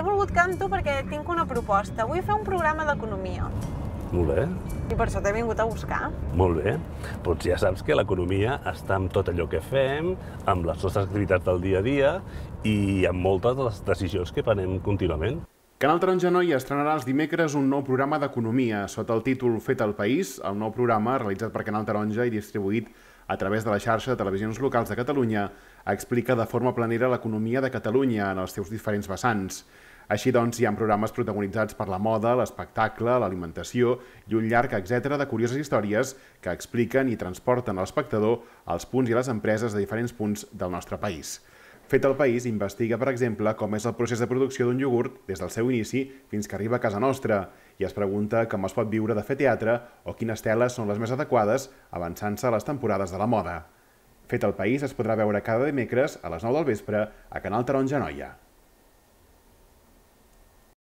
he volgut que amb tu perquè tinc una proposta. Vull fer un programa d'economia. Molt bé. I per això t'he vingut a buscar. Molt bé. Doncs ja saps que l'economia està amb tot allò que fem, amb les nostres activitats del dia a dia i amb moltes de les decisions que prenem contínuament. Canal Taronja Noi estrenarà els dimecres un nou programa d'economia sota el títol Fet al País, el nou programa realitzat per Canal Taronja i distribuït a través de la xarxa de televisions locals de Catalunya, explica de forma planera l'economia de Catalunya en els seus diferents vessants. Així doncs, hi ha programes protagonitzats per la moda, l'espectacle, l'alimentació i un llarg etc de curioses històries que expliquen i transporten a l'espectador els punts i les empreses de diferents punts del nostre país fet al país investiga, per exemple, com és el procés de producció d'un iogurt des del seu inici fins que arriba a casa nostra i es pregunta com es pot viure de fer teatre o quines teles són les més adequades avançant-se a les temporades de la moda. Fet al país es podrà veure cada dimecres a les 9 del vespre a Canal Taronja Noia.